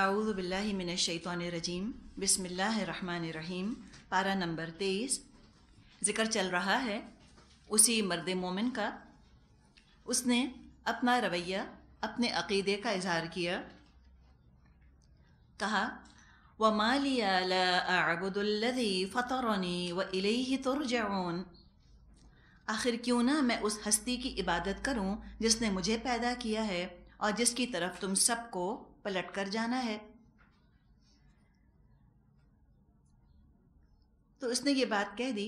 अऊज़ बिल्लाशैतरजीम बसमीम पारा नंबर तेईस ज़िक्र चल रहा है उसी मर्द मोमिन का उसने अपना रवैया अपने अकीदे का इजहार किया कहा व मालियाबुदुल्लि फ़तरनी व ही तुरजाउन आखिर क्यों ना मैं उस हस्ती की इबादत करूं जिसने मुझे पैदा किया है और जिसकी तरफ तुम सबको पलट कर जाना है तो उसने ये बात कह दी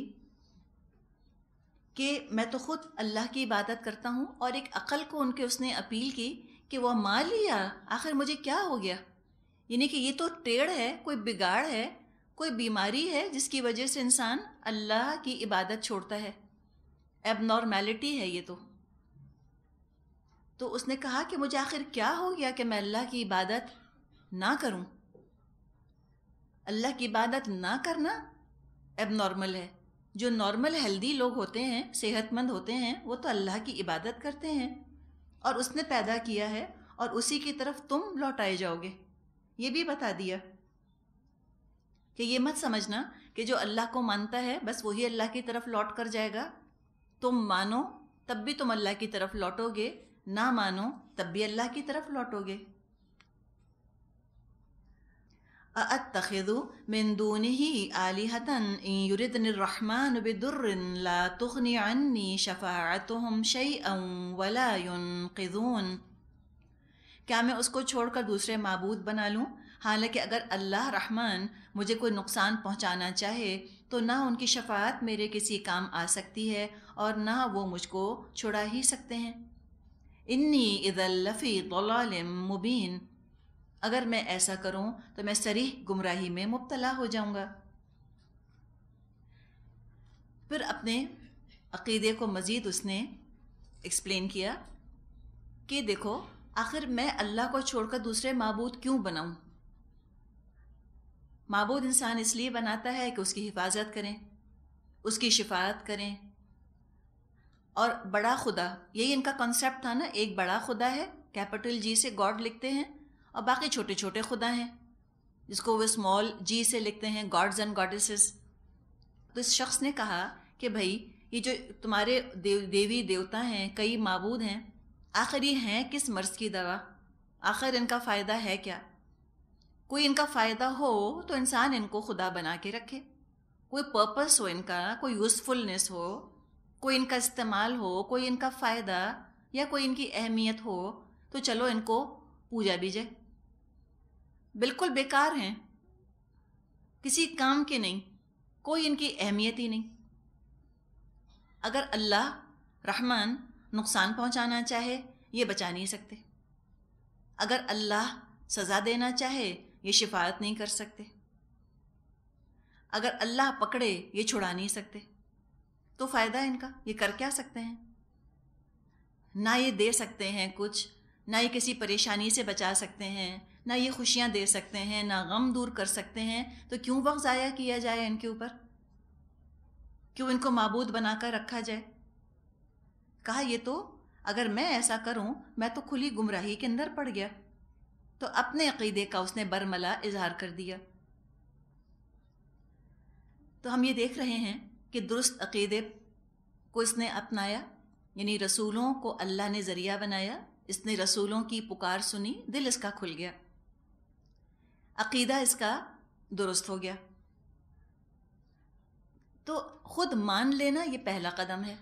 कि मैं तो ख़ुद अल्लाह की इबादत करता हूँ और एक अकल को उनके उसने अपील की कि वह मान लिया आखिर मुझे क्या हो गया यानी कि ये तो टेढ़ है कोई बिगाड़ है कोई बीमारी है जिसकी वजह से इंसान अल्लाह की इबादत छोड़ता है एबनॉर्मेलिटी है ये तो तो उसने कहा कि मुझे आखिर क्या हो गया कि मैं अल्लाह की इबादत ना करूं? अल्लाह की इबादत ना करना एब नॉर्मल है जो नॉर्मल हेल्दी लोग होते हैं सेहतमंद होते हैं वो तो अल्लाह की इबादत करते हैं और उसने पैदा किया है और उसी की तरफ तुम लौटाए जाओगे ये भी बता दिया कि ये मत समझना कि जो अल्लाह को मानता है बस वही अल्लाह की तरफ लौट कर जाएगा तुम मानो तब भी तुम अल्लाह की तरफ लौटोगे ना मानो तब भी अल्लाह की तरफ लौटोगे क्या मैं उसको छोड़कर दूसरे मबूद बना लूँ हालांकि अगर अल्लाह रहमान मुझे कोई नुकसान पहुँचाना चाहे तो ना उनकी शफात मेरे किसी काम आ सकती है और ना वो मुझको छुड़ा ही सकते हैं इन्नी इदल लफ़ी दलाल मुबीन अगर मैं ऐसा करूं तो मैं सरीह गुमराही में मुबतला हो जाऊंगा फिर अपने अकीदे को मज़ीद उसने एक्सप्लेन किया कि देखो आखिर मैं अल्लाह को छोड़कर दूसरे मबूद क्यों बनाऊं? मबूद इंसान इसलिए बनाता है कि उसकी हिफाजत करें उसकी शिफात करें और बड़ा खुदा यही इनका कॉन्सेप्ट था ना एक बड़ा खुदा है कैपिटल जी से गॉड लिखते हैं और बाकी छोटे छोटे खुदा हैं जिसको वो स्मॉल जी से लिखते हैं गॉड्स एंड गॉडेसेस तो इस शख्स ने कहा कि भाई ये जो तुम्हारे देव देवी देवता हैं कई मबूद हैं आखिर ये हैं किस मर्ज़ की दवा आखिर इनका फ़ायदा है क्या कोई इनका फ़ायदा हो तो इंसान इनको खुदा बना के रखे कोई पर्पस हो इनका कोई यूज़फुलनेस हो कोई इनका इस्तेमाल हो कोई इनका फ़ायदा या कोई इनकी अहमियत हो तो चलो इनको पूजा भी जाए बिल्कुल बेकार हैं किसी काम के नहीं कोई इनकी अहमियत ही नहीं अगर अल्लाह रहमान नुकसान पहुंचाना चाहे ये बचा नहीं सकते अगर अल्लाह सज़ा देना चाहे ये शिफायत नहीं कर सकते अगर अल्लाह पकड़े ये छुड़ा नहीं सकते तो फ़ायदा है इनका ये कर क्या सकते हैं ना ये दे सकते हैं कुछ ना ये किसी परेशानी से बचा सकते हैं ना ये खुशियां दे सकते हैं ना गम दूर कर सकते हैं तो क्यों वक्त ज़ाया किया जाए इनके ऊपर क्यों इनको मबूद बना कर रखा जाए कहा ये तो अगर मैं ऐसा करूं मैं तो खुली गुमराही के अंदर पड़ गया तो अपने अकीदे का उसने बरमला इजहार कर दिया तो हम ये देख रहे हैं के दुरुस्त अकीदे को इसने अपनाया यानी रसूलों को अल्लाह ने ज़रिया बनाया इसने रसूलों की पुकार सुनी दिल इसका खुल गया अकीदा इसका दुरुस्त हो गया तो ख़ुद मान लेना ये पहला कदम है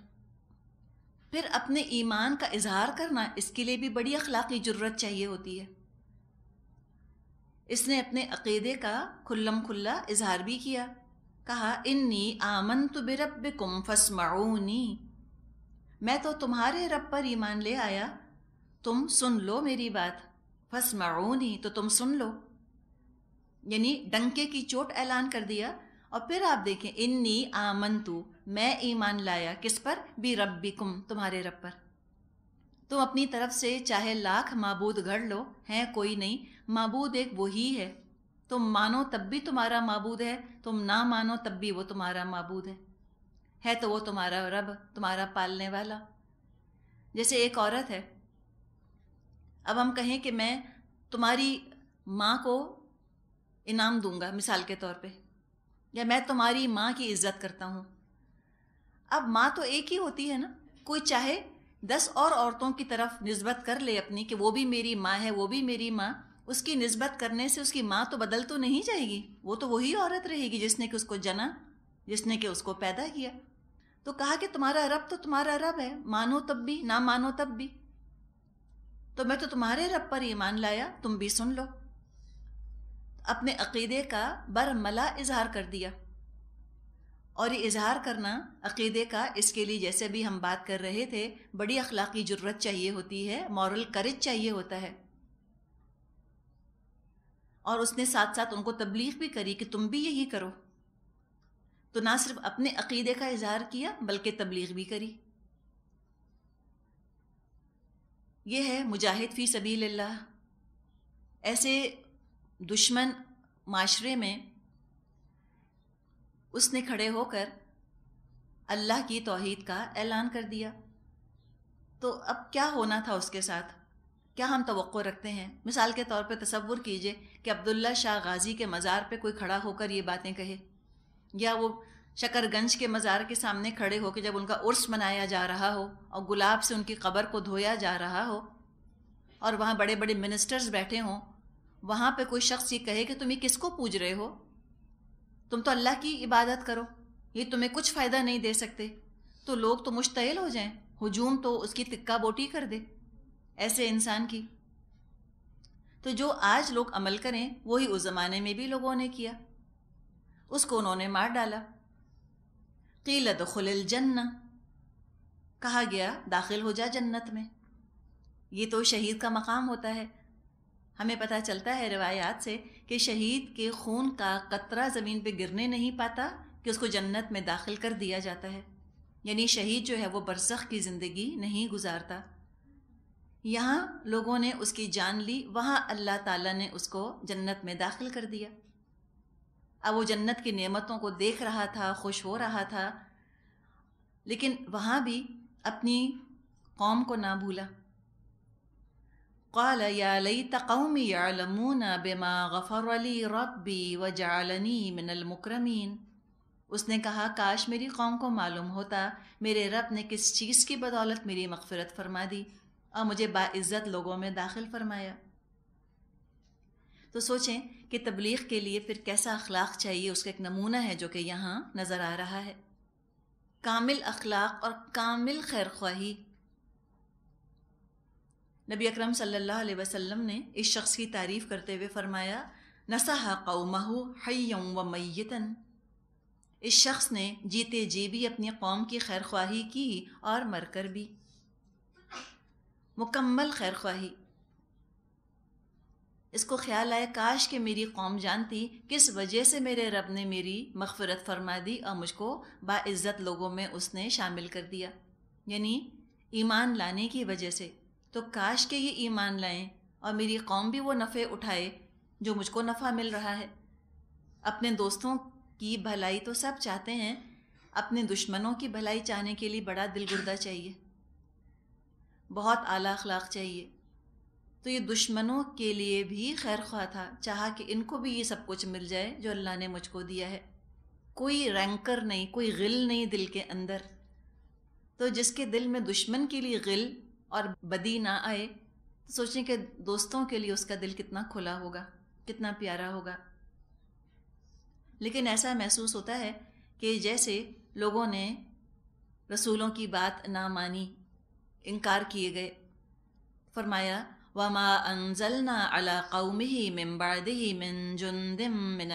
फिर अपने ईमान का इजहार करना इसके लिए भी बड़ी अखलाकी ज़रूरत चाहिए होती है इसने अपने अकीदे का खुल्लम खुल्ला इजहार भी किया कहा इन्नी आमन तो बिरब कुम फसमाऊनी मैं तो तुम्हारे रब पर ईमान ले आया तुम सुन लो मेरी बात फसमाऊनी तो तुम सुन लो यानी डंके की चोट ऐलान कर दिया और फिर आप देखें इन्नी आमन तू मैं ईमान लाया किस पर भी रब कुम तुम्हारे रब पर तुम अपनी तरफ से चाहे लाख मबूद गढ़ लो हैं कोई नहीं मबूद एक वही है तुम मानो तब भी तुम्हारा मबूद है तुम ना मानो तब भी वो तुम्हारा मबूद है है तो वो तुम्हारा रब तुम्हारा पालने वाला जैसे एक औरत है अब हम कहें कि मैं तुम्हारी माँ को इनाम दूंगा मिसाल के तौर पे या मैं तुम्हारी माँ की इज्जत करता हूँ अब माँ तो एक ही होती है ना कोई चाहे दस और औरतों की तरफ नस्बत कर ले अपनी कि वो भी मेरी माँ है वो भी मेरी माँ उसकी नस्बत करने से उसकी माँ तो बदल तो नहीं जाएगी वो तो वही औरत रहेगी जिसने कि उसको जना जिसने कि उसको पैदा किया तो कहा कि तुम्हारा रब तो तुम्हारा रब है मानो तब भी ना मानो तब भी तो मैं तो तुम्हारे रब पर ईमान लाया तुम भी सुन लो अपने अकीदे का बरमला इजहार कर दिया और ये इजहार करना अकीदे का इसके लिए जैसे भी हम बात कर रहे थे बड़ी अखलाकी ज़रूरत चाहिए होती है मॉरल करेज चाहिए होता है और उसने साथ साथ उनको तबलीग भी करी कि तुम भी यही करो तो ना सिर्फ अपने अकीदे का इजहार किया बल्कि तबलीग भी करी ये है मुजाहिद फ़ी सबी ऐसे दुश्मन माशरे में उसने खड़े होकर अल्लाह की तोहहीद का ऐलान कर दिया तो अब क्या होना था उसके साथ क्या हम तो रखते हैं मिसाल के तौर पर तस्वुर कीजिए कि अब्दुल्ला शाह गाजी के मज़ार पर कोई खड़ा होकर ये बातें कहे या वो शकरगंज के मज़ार के सामने खड़े होकर जब उनका उर्स मनाया जा रहा हो और गुलाब से उनकी कबर को धोया जा रहा हो और वहाँ बड़े बड़े मिनिस्टर्स बैठे हों वहाँ पे कोई शख्स ये कहे कि तुम ये किसको पूज रहे हो तुम तो अल्लाह की इबादत करो ये तुम्हें कुछ फ़ायदा नहीं दे सकते तो लोग तो मुश्तिल हो जाएं हजूम तो उसकी तिक्का बोटी कर दे ऐसे इंसान की तो जो आज लोग अमल करें वही उस ज़माने में भी लोगों ने किया उसको उन्होंने मार डाला कीलत खुलिल जन्ना कहा गया दाखिल हो जा जन्नत में ये तो शहीद का मकाम होता है हमें पता चलता है रवायात से कि शहीद के खून का कतरा ज़मीन पे गिरने नहीं पाता कि उसको जन्नत में दाखिल कर दिया जाता है यानी शहीद जो है वो बरसख की ज़िंदगी नहीं गुजारता यहाँ लोगों ने उसकी जान ली वहाँ अल्लाह ताला ने उसको जन्नत में दाखिल कर दिया अब वो जन्नत की नेमतों को देख रहा था खुश हो रहा था लेकिन वहाँ भी अपनी कौम को ना भूला قال يا ليت قومي يعلمون بما غفر لي ربي وجعلني من المكرمين उसने कहा काश मेरी कौम को मालूम होता मेरे रब ने किस चीज़ की बदौलत मेरी मगफरत फरमा दी और मुझे बाइज्जत लोगों में दाखिल फरमाया तो सोचें कि तबलीग के लिए फिर कैसा अखलाक चाहिए उसका एक नमूना है जो कि यहाँ नज़र आ रहा है कामिल अखलाक और कामिल खैर ख्वाही नबी अकरम सल्लल्लाहु अलैहि वसल्लम ने इस शख्स की तारीफ़ करते हुए फरमाया नसा कौमहू हयम व मैतन इस शख्स ने जीते जी भी अपनी कौम की खैर ख्वाही की और मरकर भी मुकम्मल खैर ख्वाही इसको ख्याल आए काश कि मेरी कौम जानती किस वजह से मेरे रब ने मेरी मगफरत फरमा दी और मुझको बाज़्ज़त लोगों में उसने शामिल कर दिया यानी ईमान लाने की वजह से तो काश के ये ईमान लाएं और मेरी कौम भी वो नफ़े उठाए जो मुझको नफ़ा मिल रहा है अपने दोस्तों की भलाई तो सब चाहते हैं अपने दुश्मनों की भलाई चाहने के लिए बड़ा दिलगुर्दा चाहिए बहुत आला अखलाक चाहिए तो ये दुश्मनों के लिए भी खैर ख्वा था चाह कि इनको भी ये सब कुछ मिल जाए जो अल्लाह ने मुझको दिया है कोई रैंकर नहीं कोई गिल नहीं दिल के अंदर तो जिसके दिल में दुश्मन के लिए गिल और बदी ना आए तो सोचें कि दोस्तों के लिए उसका दिल कितना खुला होगा कितना प्यारा होगा लेकिन ऐसा महसूस होता है कि जैसे लोगों ने रसूलों की बात ना मानी इनकार किए गए फरमाया वमा अनजलना अला कौम ही मिम्बाद ही मिन जुन्दिम मिन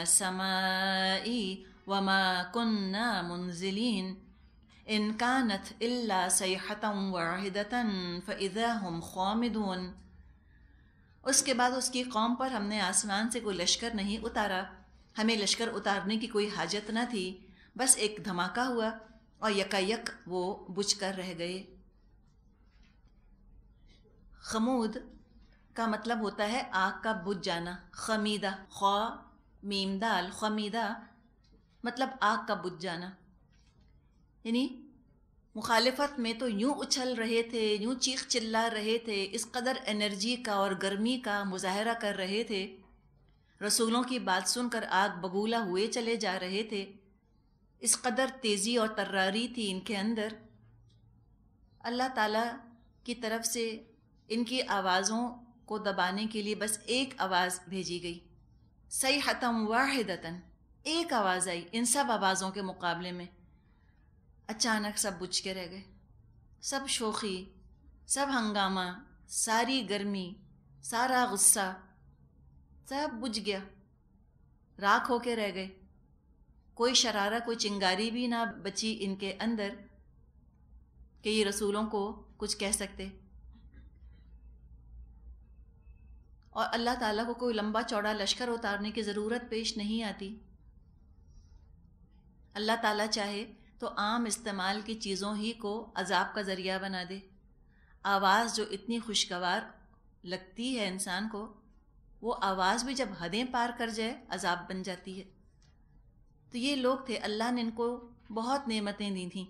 उसके बाद उसकी कौम पर हमने आसमान से कोई लश्कर नहीं उतारा हमें लश्कर उतारने की कोई हाजत न थी बस एक धमाका हुआ और यकायक वो बुझ कर रह गए खमूद का मतलब होता है आग का बुझ जाना खमीदा ख्वा मीमदाल खमीदा मतलब आग का बुझ जाना यानी मुखालफत में तो यूँ उछल रहे थे यूँ चीख चिल्ला रहे थे इस कदर एनर्जी का और गर्मी का मुजाहरा कर रहे थे रसूलों की बात सुनकर आग बबूला हुए चले जा रहे थे इस कदर तेज़ी और तर्रारी थी इनके अंदर अल्लाह ताला की तरफ से इनकी आवाज़ों को दबाने के लिए बस एक आवाज़ भेजी गई सही हतम वाहिदतन एक आवाज़ आई इन सब आवाज़ों के मुकाबले में अचानक सब बुझ के रह गए सब शोखी सब हंगामा सारी गर्मी सारा गुस्सा सब बुझ गया राख होके रह गए कोई शरारा कोई चिंगारी भी ना बची इनके अंदर कि ये रसूलों को कुछ कह सकते और अल्लाह ताला को कोई लंबा चौड़ा लश्कर उतारने की ज़रूरत पेश नहीं आती अल्लाह ताला चाहे तो आम इस्तेमाल की चीज़ों ही को अजाब का ज़रिया बना दे आवाज़ जो इतनी खुशगवार लगती है इंसान को वो आवाज़ भी जब हदें पार कर जाए अजाब बन जाती है तो ये लोग थे अल्लाह ने इनको बहुत नेमतें दी थीं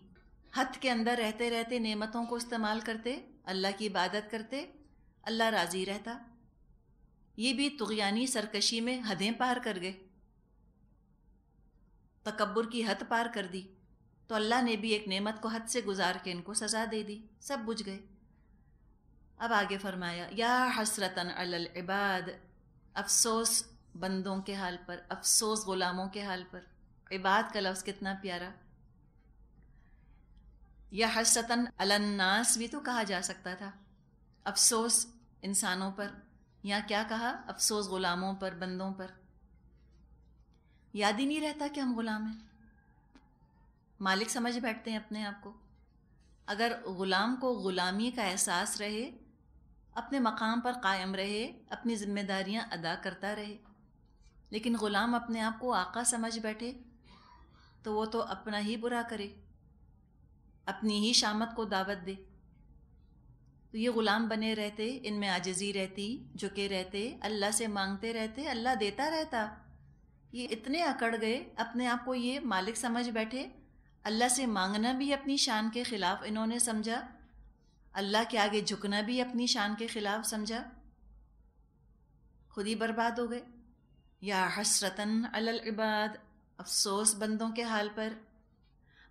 हथ के अंदर रहते रहते नेमतों को इस्तेमाल करते अल्लाह की इबादत करते अल्लाह राज़ी रहता ये भी तुगयानी सरकशी में हदें पार कर गए तकबर की हद पार कर दी तो अल्लाह ने भी एक नेमत को हद से गुजार के इनको सज़ा दे दी सब बुझ गए अब आगे फरमाया या हसरतन इबाद अफसोस बंदों के हाल पर अफसोस ग़ुलामों के हाल पर इबाद का लफ्ज़ कितना प्यारा या हसरतन अलन्नास भी तो कहा जा सकता था अफसोस इंसानों पर यहाँ क्या कहा अफसोस गुलामों पर बंदों पर याद ही नहीं रहता कि हम गुलाम हैं मालिक समझ बैठते हैं अपने आप को अगर ग़ुलाम को ग़ुलामी का एहसास रहे अपने मकाम पर कायम रहे अपनी जिम्मेदारियां अदा करता रहे लेकिन ग़ुलाम अपने आप को आका समझ बैठे तो वो तो अपना ही बुरा करे अपनी ही शामत को दावत दे तो ये ग़ुलाम बने रहते इनमें आजजी रहती झुके रहते अल्लाह से मांगते रहते अल्लाह देता रहता ये इतने अकड़ गए अपने आप को ये मालिक समझ बैठे अल्लाह से मांगना भी अपनी शान के ख़िलाफ़ इन्होंने समझा अल्लाह के आगे झुकना भी अपनी शान के ख़िलाफ़ समझा खुद ही बर्बाद हो गए या हसरतन अल इबाद अफसोस बंदों के हाल पर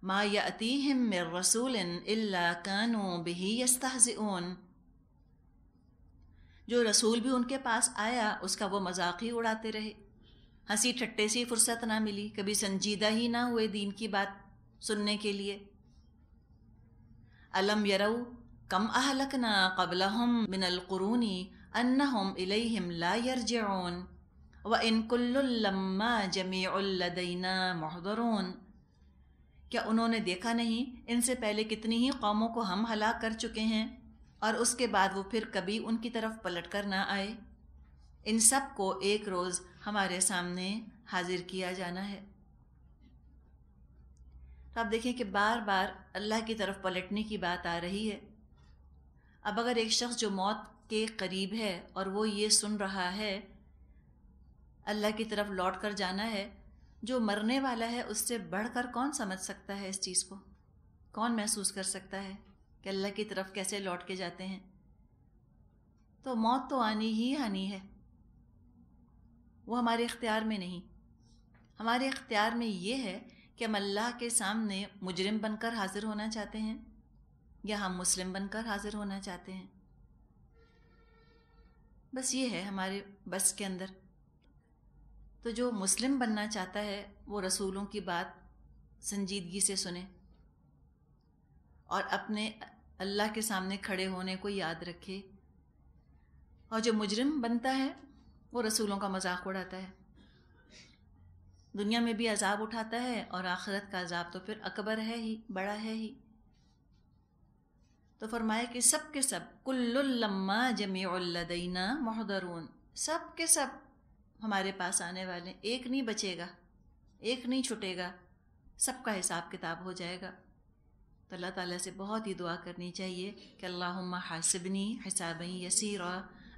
ما ياتيهم من رسول الا كانوا به يستهزئون जो रसूल भी उनके पास आया उसका वो मजाक ही उड़ाते रहे हंसी ठट्टे से फुर्सत ना मिली कभी संजीदा ही ना हुए दीन की बात सुनने के लिए अलम यरऊ कम अहलकना कबलहम मिनलकुरूनी अन्नहम इलैहिम ला यरजऊन व इन कुल्लम्मा जमीउल्लदैना महदरून क्या उन्होंने देखा नहीं इनसे पहले कितनी ही कौमों को हम हलाक कर चुके हैं और उसके बाद वो फिर कभी उनकी तरफ पलट कर ना आए इन सब को एक रोज़ हमारे सामने हाजिर किया जाना है तो आप देखें कि बार बार अल्लाह की तरफ पलटने की बात आ रही है अब अगर एक शख्स जो मौत के करीब है और वो ये सुन रहा है अल्लाह की तरफ लौट कर जाना है जो मरने वाला है उससे बढ़कर कौन समझ सकता है इस चीज़ को कौन महसूस कर सकता है कि अल्लाह की तरफ कैसे लौट के जाते हैं तो मौत तो आनी ही आनी है वो हमारे इख्तियार में नहीं हमारे इख्तियार में ये है कि हम अल्लाह के सामने मुजरिम बनकर हाज़िर होना चाहते हैं या हम मुस्लिम बनकर हाज़िर होना चाहते हैं बस ये है हमारे बस के अंदर तो जो मुस्लिम बनना चाहता है वो रसूलों की बात संजीदगी से सुने और अपने अल्लाह के सामने खड़े होने को याद रखे और जो मुजरिम बनता है वो रसूलों का मजाक उड़ाता है दुनिया में भी अजाब उठाता है और आखिरत का अजाब तो फिर अकबर है ही बड़ा है ही तो फरमाया कि सब के सब कुल्लम्मा उल्लदीना महदरून सब के सब हमारे पास आने वाले एक नहीं बचेगा एक नहीं छुटेगा सबका हिसाब किताब हो जाएगा तो अल्लाह ताला से बहुत ही दुआ करनी चाहिए कि अल्लाहुम्मा हासिबनी हिसाब यसीर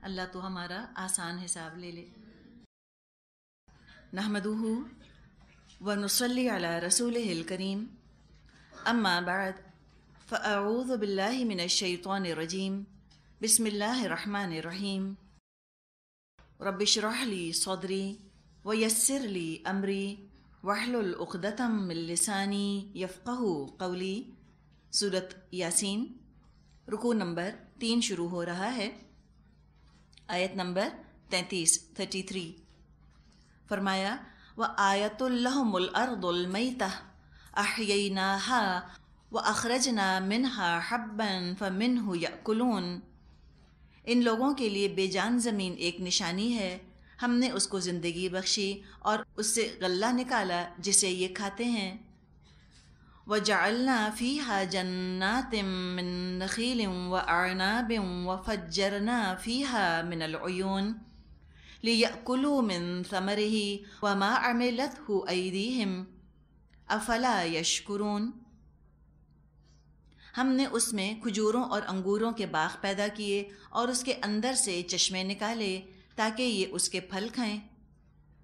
अल्लाह तो हमारा आसान हिसाब ले ले नहमदू व नसली अला रसूल करीम अम्मा बाद फ़ाऊज़बिल्लिमिनशैतरजीम बसमिल्लर रहीम رب اشرح لي صدري ويسر لي أمري واحلل عقدة من لساني يفقه قولي سورة ياسين ركوع نمبر تین شروع ہو رہا ہے آیت نمبر 33 فرمایا وآیت لهم الارض المیتة احییناها واخرجنا منها حبا فمنه یأکلون इन लोगों के लिए बेजान ज़मीन एक निशानी है हमने उसको ज़िंदगी बख्शी और उससे गल्ला निकाला जिसे ये खाते हैं व जालना फ़ी हा जन्नात नखील व आनाब व फजरना फ़ी हा मिनलून लियकुलु मिन समर ही व माँ अमिलत हु अफला यशकुरून हमने उसमें खजूरों और अंगूरों के बाग पैदा किए और उसके अंदर से चश्मे निकाले ताकि ये उसके फल खाएं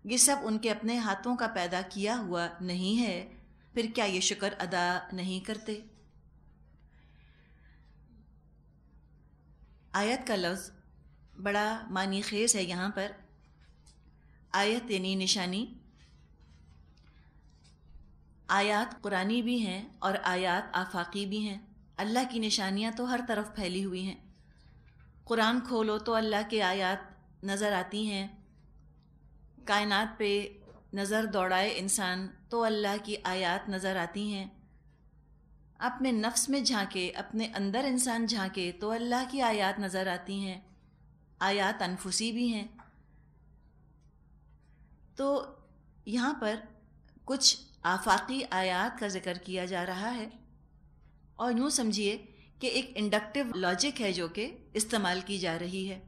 ये सब उनके अपने हाथों का पैदा किया हुआ नहीं है फिर क्या ये शुक्र अदा नहीं करते आयत का लफ्ज़ बड़ा मानी खेज है यहाँ पर आयत यानी निशानी आयात कुरानी भी हैं और आयात आफाकी भी हैं अल्लाह की निशानियाँ तो हर तरफ फैली हुई हैं कुरान खोलो तो अल्लाह के आयात नज़र आती हैं कायनात पे नज़र दौड़ाए इंसान तो अल्लाह की आयात नज़र आती हैं अपने नफ्स में झांके अपने अंदर इंसान झांके तो अल्लाह की आयात नज़र आती हैं आयात अनफुसी भी हैं तो यहाँ पर कुछ आफाकी आयात का ज़िक्र किया जा रहा है और यूँ समझिए कि एक इंडक्टिव लॉजिक है जो कि इस्तेमाल की जा रही है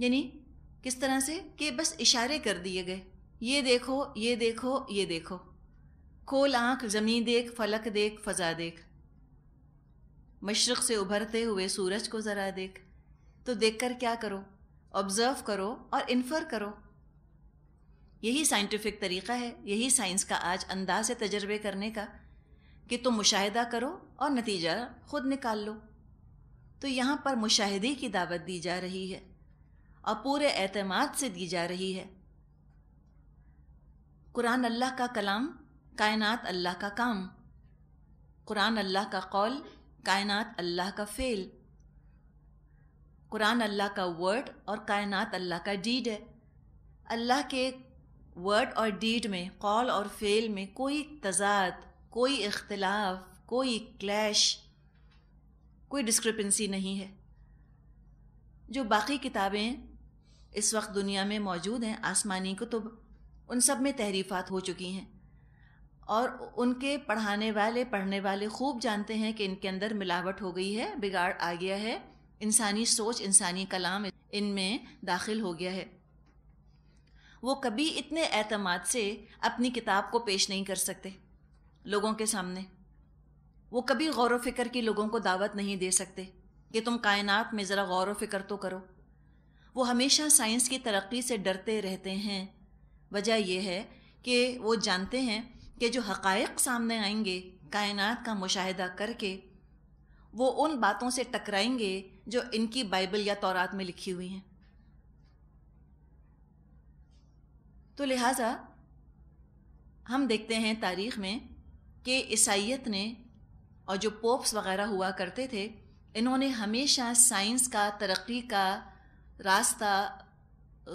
यानी किस तरह से कि बस इशारे कर दिए गए ये देखो ये देखो ये देखो खोल आँख ज़मीन देख फलक देख फ़ज़ा देख मशरक़ से उभरते हुए सूरज को ज़रा देख तो देखकर क्या करो ऑब्ज़र्व करो और इन्फर करो यही साइंटिफिक तरीक़ा है यही साइंस का आज अंदाज है तजर्बे करने का कि तुम मुशाहिदा करो और नतीजा खुद निकाल लो तो यहाँ पर मुशाहिदे की दावत दी जा रही है और पूरे अतमाद से दी जा रही है कुरान अल्लाह का कलाम कायनात अल्लाह का काम कुरान अल्लाह का कौल कायनात अल्लाह का फ़ेल कुरान अल्लाह का वर्ड और कायनात अल्लाह का डीड है अल्लाह के वर्ड और डीड में कौल और फ़ेल में कोई तजाद कोई इख्तलाफ कोई क्लैश कोई डिस्क्रिपेंसी नहीं है जो बाकी किताबें इस वक्त दुनिया में मौजूद हैं आसमानी को तो उन सब में तहरीफ़ात हो चुकी हैं और उनके पढ़ाने वाले पढ़ने वाले खूब जानते हैं कि इनके अंदर मिलावट हो गई है बिगाड़ आ गया है इंसानी सोच इंसानी कलाम इनमें दाखिल हो गया है वो कभी इतने अतमाद से अपनी किताब को पेश नहीं कर सकते लोगों के सामने वो कभी गौर फिक्र की लोगों को दावत नहीं दे सकते कि तुम कायनात में ज़रा गौर फिक्र तो करो वो हमेशा साइंस की तरक्की से डरते रहते हैं वजह यह है कि वो जानते हैं कि जो हकायक सामने आएंगे कायनात का मुशाहिदा करके वो उन बातों से टकराएंगे जो इनकी बाइबल या तौरात में लिखी हुई हैं तो लिहाजा हम देखते हैं तारीख़ में कि ईसाइत ने और जो पोप्स वगैरह हुआ करते थे इन्होंने हमेशा साइंस का तरक्की का रास्ता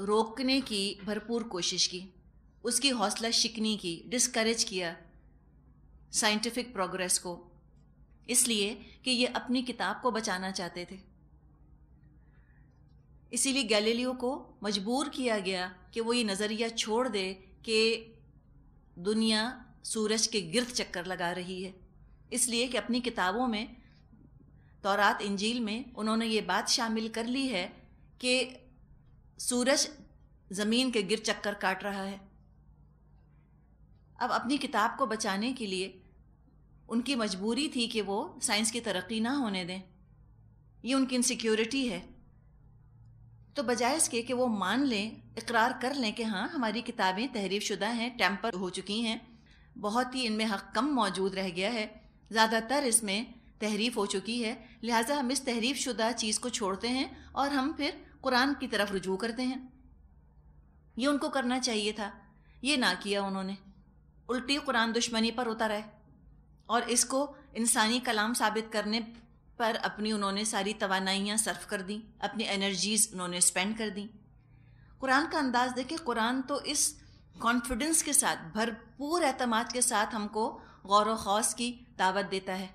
रोकने की भरपूर कोशिश की उसकी हौसला शिकनी की डिस्करेज किया साइंटिफिक प्रोग्रेस को इसलिए कि ये अपनी किताब को बचाना चाहते थे इसीलिए गैलीलियो को मजबूर किया गया कि वो ये नज़रिया छोड़ दे कि दुनिया सूरज के गिर्द चक्कर लगा रही है इसलिए कि अपनी किताबों में तौरात इंजील में उन्होंने ये बात शामिल कर ली है कि सूरज ज़मीन के गिर चक्कर काट रहा है अब अपनी किताब को बचाने के लिए उनकी मजबूरी थी कि वो साइंस की तरक्की ना होने दें ये उनकी इनसिक्योरिटी है तो बजाय इसके कि वो मान लें इकरार कर लें कि हाँ हमारी किताबें तहरीफ शुदा हैं टैम्पर हो चुकी हैं बहुत ही इनमें हक कम मौजूद रह गया है ज़्यादातर इसमें तहरीफ हो चुकी है लिहाजा हम इस तहरीफ शुदा चीज़ को छोड़ते हैं और हम फिर कुरान की तरफ रुजू करते हैं ये उनको करना चाहिए था ये ना किया उन्होंने उल्टी कुरान दुश्मनी पर उतर है और इसको इंसानी कलाम साबित करने पर अपनी उन्होंने सारी तोानाइयाँ सर्फ कर दी अपनी एनर्जीज़ उन्होंने स्पेंड कर दी कुरान का अंदाज़ देखें कुरान तो इस कॉन्फिडेंस के साथ भरपूर एतम के साथ हमको गौर खौस की दावत देता है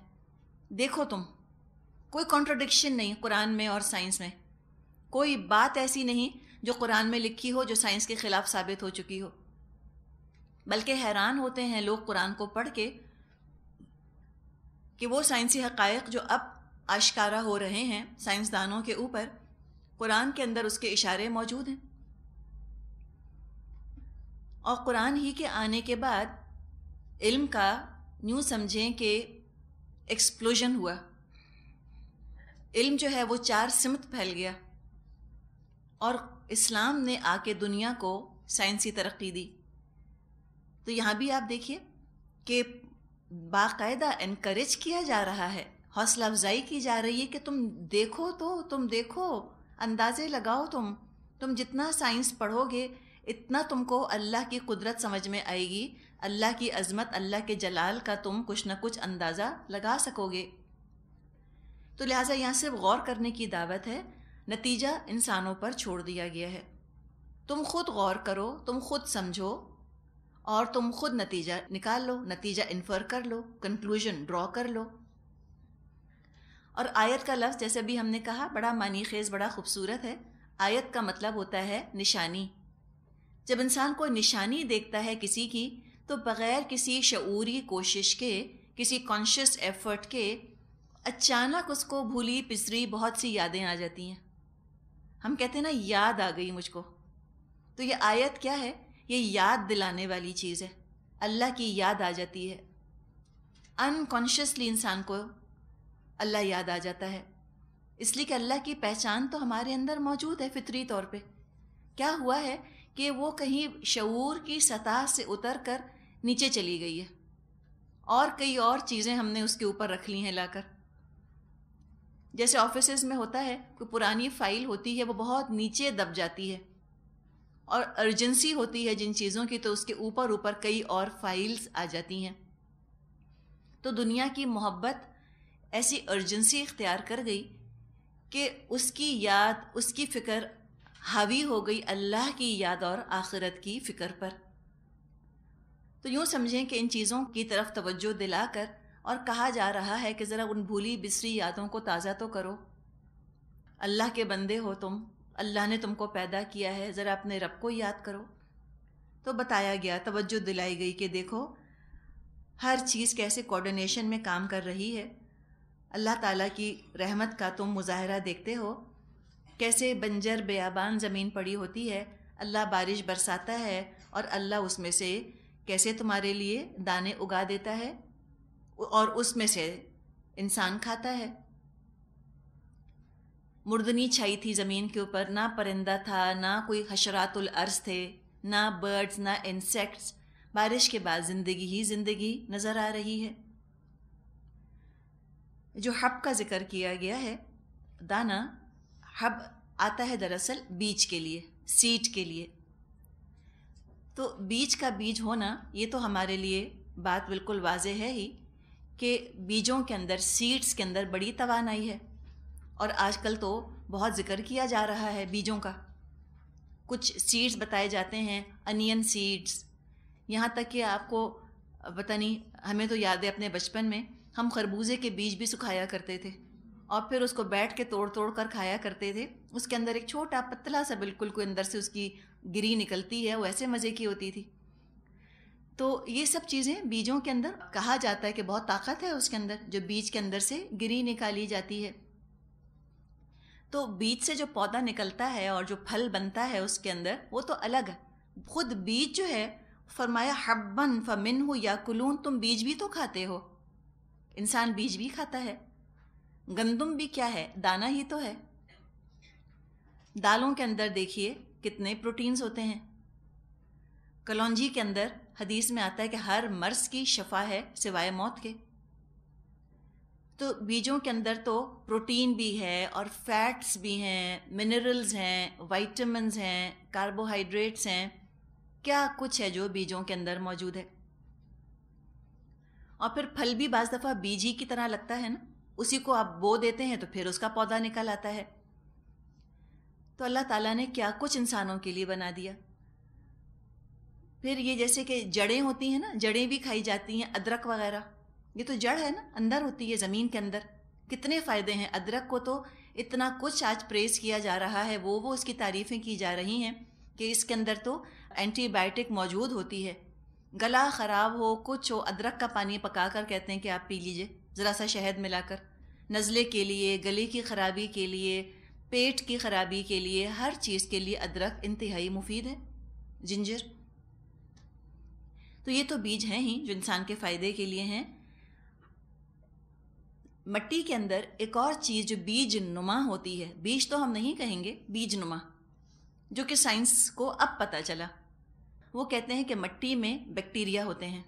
देखो तुम कोई कॉन्ट्रोडिक्शन नहीं कुरान में और साइंस में कोई बात ऐसी नहीं जो कुरान में लिखी हो जो साइंस के ख़िलाफ़ साबित हो चुकी हो बल्कि हैरान होते हैं लोग कुरान को पढ़ के कि वो साइंसी हकायक जो अब आशकारा हो रहे हैं साइंसदानों के ऊपर कुरान के अंदर उसके इशारे मौजूद हैं और कुरान ही के आने के बाद इल्म का यूँ समझें कि एक्सप्लोजन हुआ इल्म जो है वो चार सिमत फैल गया और इस्लाम ने आके दुनिया को साइंसी तरक्की दी तो यहाँ भी आप देखिए कि बाकायदा इनक्रेज किया जा रहा है हौसला अफजाई की जा रही है कि तुम देखो तो तुम देखो अंदाज़े लगाओ तुम तुम जितना साइंस पढ़ोगे इतना तुमको अल्लाह की कुदरत समझ में आएगी अल्लाह की अजमत अल्लाह के जलाल का तुम कुछ ना कुछ अंदाज़ा लगा सकोगे तो लिहाजा यहाँ सिर्फ गौर करने की दावत है नतीजा इंसानों पर छोड़ दिया गया है तुम खुद गौर करो तुम खुद समझो और तुम खुद नतीजा निकाल लो नतीजा इन्फर कर लो कंक्लूजन ड्रॉ कर लो और आयत का लफ्ज़ जैसे भी हमने कहा बड़ा मानी खेज़ बड़ा खूबसूरत है आयत का मतलब होता है निशानी जब इंसान कोई निशानी देखता है किसी की तो बग़ैर किसी शूरी कोशिश के किसी कॉन्शियस एफ़र्ट के अचानक उसको भूली पिसरी बहुत सी यादें आ जाती हैं हम कहते हैं ना याद आ गई मुझको तो ये आयत क्या है ये याद दिलाने वाली चीज़ है अल्लाह की याद आ जाती है अनकॉन्शियसली इंसान को अल्लाह याद आ जाता है इसलिए कि अल्लाह की पहचान तो हमारे अंदर मौजूद है फितरी तौर पे क्या हुआ है कि वो कहीं शूर की सतह से उतर कर नीचे चली गई है और कई और चीज़ें हमने उसके ऊपर रख ली हैं लाकर जैसे ऑफिस में होता है कोई पुरानी फाइल होती है वो बहुत नीचे दब जाती है और अर्जेंसी होती है जिन चीज़ों की तो उसके ऊपर ऊपर कई और फाइल्स आ जाती हैं तो दुनिया की मोहब्बत ऐसी अर्जेंसी इख्तियार कर गई कि उसकी याद उसकी फ़िक्र हावी हो गई अल्लाह की याद और आखिरत की फ़िक्र पर तो यूँ समझें कि इन चीज़ों की तरफ तवज्जो दिलाकर और कहा जा रहा है कि ज़रा उन भूली बिसरी यादों को ताज़ा तो करो अल्लाह के बंदे हो तुम अल्लाह ने तुमको पैदा किया है ज़रा अपने रब को याद करो तो बताया गया तवज्जो दिलाई गई कि देखो हर चीज़ कैसे कोऑर्डिनेशन में काम कर रही है अल्लाह ताला की रहमत का तुम मुजाहरा देखते हो कैसे बंजर बेबान ज़मीन पड़ी होती है अल्लाह बारिश बरसाता है और अल्लाह उसमें से कैसे तुम्हारे लिए दाने उगा देता है और उसमें से इंसान खाता है मुर्दनी छाई थी ज़मीन के ऊपर ना परिंदा था ना कोई हशरातुल अर्ज थे ना बर्ड्स ना इंसेक्ट्स बारिश के बाद ज़िंदगी ही ज़िंदगी नज़र आ रही है जो हब का ज़िक्र किया गया है दाना हब आता है दरअसल बीज के लिए सीड के लिए तो बीज का बीज होना ये तो हमारे लिए बात बिल्कुल वाज है ही कि बीजों के अंदर सीड्स के अंदर बड़ी तोानाई है और आजकल तो बहुत ज़िक्र किया जा रहा है बीजों का कुछ सीड्स बताए जाते हैं अनियन सीड्स यहाँ तक कि आपको पता नहीं हमें तो याद है अपने बचपन में हम खरबूजे के बीज भी सुखाया करते थे और फिर उसको बैठ के तोड़ तोड़ कर खाया करते थे उसके अंदर एक छोटा पतला सा बिल्कुल कोई अंदर से उसकी गिरी निकलती है वो ऐसे मज़े की होती थी तो ये सब चीज़ें बीजों के अंदर कहा जाता है कि बहुत ताकत है उसके अंदर जो बीज के अंदर से गिरी निकाली जाती है तो बीज से जो पौधा निकलता है और जो फल बनता है उसके अंदर वो तो अलग है खुद बीज जो है फरमाया हब्बन फमिन हो या कुलून तुम बीज भी तो खाते हो इंसान बीज भी खाता है गंदुम भी क्या है दाना ही तो है दालों के अंदर देखिए कितने प्रोटीन्स होते हैं कलौजी के अंदर हदीस में आता है कि हर मर्स की शफा है सिवाय मौत के तो बीजों के अंदर तो प्रोटीन भी है और फैट्स भी हैं मिनरल्स हैं वाइटमिनस हैं कार्बोहाइड्रेट्स हैं क्या कुछ है जो बीजों के अंदर मौजूद है और फिर फल भी बज दफ़ा बीज ही की तरह लगता है ना उसी को आप बो देते हैं तो फिर उसका पौधा निकल आता है तो अल्लाह ताला ने क्या कुछ इंसानों के लिए बना दिया फिर ये जैसे कि जड़ें होती हैं ना जड़ें भी खाई जाती हैं अदरक वगैरह ये तो जड़ है ना अंदर होती है ज़मीन के अंदर कितने फ़ायदे हैं अदरक को तो इतना कुछ आज प्रेस किया जा रहा है वो वो उसकी तारीफ़ें की जा रही हैं कि इसके अंदर तो एंटीबायोटिक मौजूद होती है गला ख़राब हो कुछ हो अदरक का पानी पका कर कहते हैं कि आप पी लीजिए ज़रा सा शहद मिलाकर नज़ले के लिए गले की ख़राबी के लिए पेट की ख़राबी के लिए हर चीज़ के लिए अदरक इंतहाई मुफीद है जिंजर तो ये तो बीज हैं ही जो इंसान के फ़ायदे के लिए हैं मट्टी के अंदर एक और चीज़ जो बीज नुमा होती है बीज तो हम नहीं कहेंगे बीज नुमा जो कि साइंस को अब पता चला वो कहते हैं कि मट्टी में बैक्टीरिया होते हैं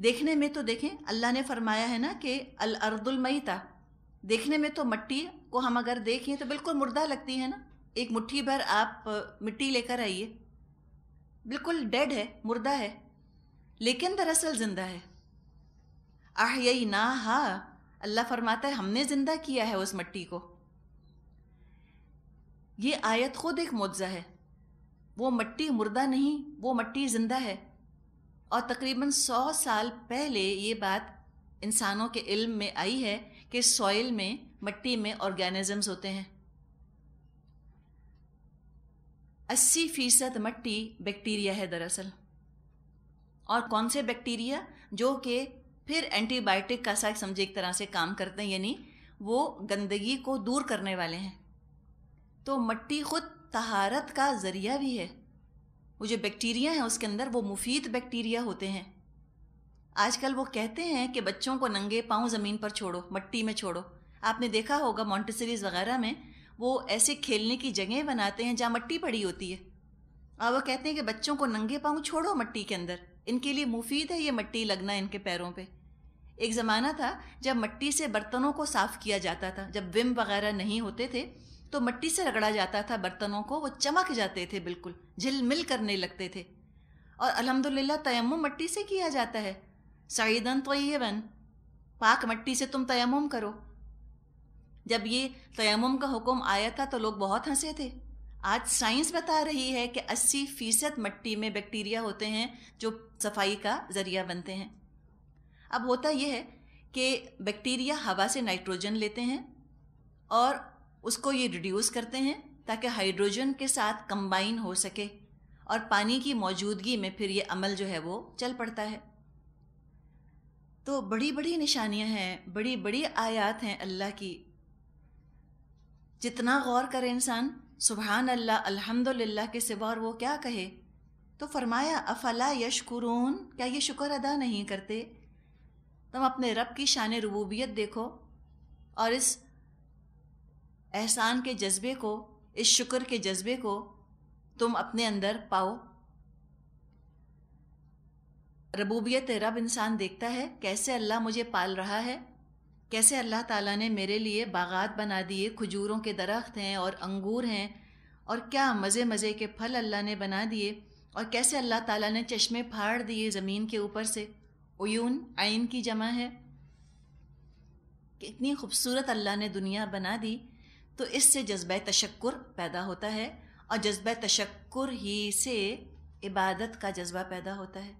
देखने में तो देखें अल्लाह ने फरमाया है ना कि अल अर्दुलमयता देखने में तो मिट्टी को हम अगर देखें तो बिल्कुल मुर्दा लगती है ना एक मुट्ठी भर आप मिट्टी लेकर आइए बिल्कुल डेड है मुर्दा है लेकिन दरअसल ज़िंदा है आह यही ना हा अल्लाह फरमाता है हमने ज़िंदा किया है उस मिट्टी को ये आयत ख़ुद एक मुआवजा है वो मट्टी मुर्दा नहीं वो मिट्टी ज़िंदा है और तकरीबन सौ साल पहले ये बात इंसानों के इल्म में आई है कि सॉइल में मिट्टी में ऑर्गेनिजम्स होते हैं अस्सी फीसद मट्टी बैक्टीरिया है दरअसल और कौन से बैक्टीरिया जो कि फिर एंटीबायोटिक का सा समझे एक तरह से काम करते हैं यानी वो गंदगी को दूर करने वाले हैं तो मट्टी खुद तहारत का ज़रिया भी है वो जो बैक्टीरिया हैं उसके अंदर वो मुफीद बैक्टीरिया होते हैं आजकल वो कहते हैं कि बच्चों को नंगे पाँव ज़मीन पर छोड़ो मट्टी में छोड़ो आपने देखा होगा मॉन्टेसरीज वगैरह में वो ऐसे खेलने की जगह बनाते हैं जहाँ मट्टी पड़ी होती है और वो कहते हैं कि बच्चों को नंगे पाँव छोड़ो मट्टी के अंदर इनके लिए मुफीद है ये मट्टी लगना इनके पैरों पर एक ज़माना था जब मट्टी से बर्तनों को साफ़ किया जाता था जब विम वगैरह नहीं होते थे तो मिट्टी से रगड़ा जाता था बर्तनों को वो चमक जाते थे बिल्कुल झिलमिल करने लगते थे और अलहमदिल्ला तयम मिट्टी से किया जाता है सईदन बन पाक मट्टी से तुम तयम करो जब ये तयम का हुक्म आया था तो लोग बहुत हंसे थे आज साइंस बता रही है कि 80 फीसद मिट्टी में बैक्टीरिया होते हैं जो सफाई का ज़रिया बनते हैं अब होता यह है कि बैक्टीरिया हवा से नाइट्रोजन लेते हैं और उसको ये रिड्यूस करते हैं ताकि हाइड्रोजन के साथ कंबाइन हो सके और पानी की मौजूदगी में फिर ये अमल जो है वो चल पड़ता है तो बड़ी बड़ी निशानियां हैं बड़ी बड़ी आयात हैं अल्लाह की जितना गौर करे इंसान सुबहान अल्लाह अल्हम्दुलिल्लाह के सिवा और वो क्या कहे तो फरमाया अफला यशकुरून क्या ये शुक्र अदा नहीं करते तुम अपने रब की शान रबूबियत देखो और इस एहसान के जज्बे को इस शुक्र के जज्बे को तुम अपने अंदर पाओ रबूबियत रब इंसान देखता है कैसे अल्लाह मुझे पाल रहा है कैसे अल्लाह ताला ने मेरे लिए बागात बना दिए खजूरों के दरख्त हैं और अंगूर हैं और क्या मज़े मज़े के फल अल्लाह ने बना दिए और कैसे अल्लाह ताला ने चश्मे फाड़ दिए ज़मीन के ऊपर से उयून आइन की जमा है कितनी खूबसूरत अल्लाह ने दुनिया बना दी तो इससे जज्ब तशक्कुर पैदा होता है और जज्ब तशक्कुर ही से इबादत का जज्बा पैदा होता है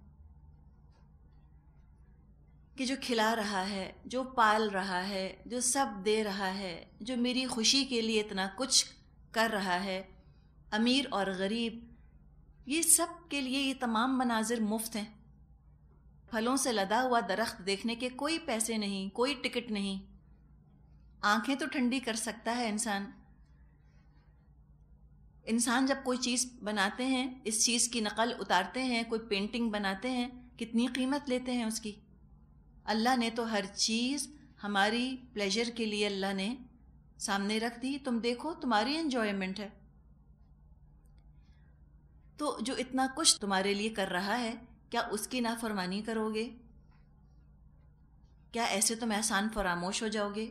कि जो खिला रहा है जो पाल रहा है जो सब दे रहा है जो मेरी खुशी के लिए इतना कुछ कर रहा है अमीर और गरीब ये सब के लिए ये तमाम मनाजिर मुफ्त हैं फलों से लदा हुआ दरख्त देखने के कोई पैसे नहीं कोई टिकट नहीं आंखें तो ठंडी कर सकता है इंसान इंसान जब कोई चीज़ बनाते हैं इस चीज़ की नकल उतारते हैं कोई पेंटिंग बनाते हैं कितनी कीमत लेते हैं उसकी अल्लाह ने तो हर चीज़ हमारी प्लेजर के लिए अल्लाह ने सामने रख दी तुम देखो तुम्हारी इन्जॉयमेंट है तो जो इतना कुछ तुम्हारे लिए कर रहा है क्या उसकी नाफरमानी करोगे क्या ऐसे तुम तो एहसान फरामोश हो जाओगे